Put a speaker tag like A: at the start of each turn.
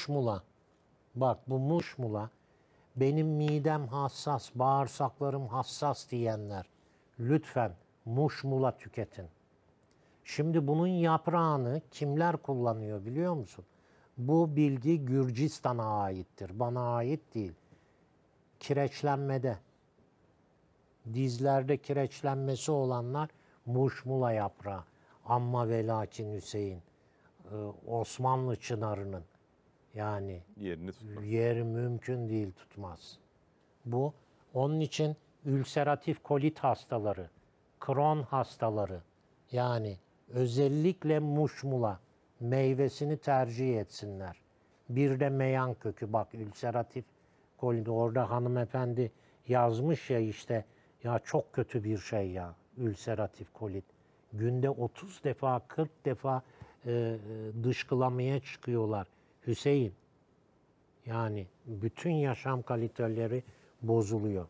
A: muşmula. Bak bu muşmula benim midem hassas, bağırsaklarım hassas diyenler lütfen muşmula tüketin. Şimdi bunun yaprağını kimler kullanıyor biliyor musun? Bu bilgi Gürcistan'a aittir. Bana ait değil. Kireçlenmede, dizlerde kireçlenmesi olanlar muşmula yaprağı. Amma ve lakin Hüseyin, e, Osmanlı çınarının yani
B: yerini tutmaz.
A: Yer mümkün değil tutmaz. Bu onun için ülseratif kolit hastaları, kron hastaları yani özellikle muşmula meyvesini tercih etsinler. Bir de meyan kökü bak ülseratif kolit orada hanımefendi yazmış ya işte ya çok kötü bir şey ya ülseratif kolit. Günde 30 defa 40 defa e, e, dışkılamaya çıkıyorlar. Hüseyin. Yani bütün yaşam kaliteleri bozuluyor.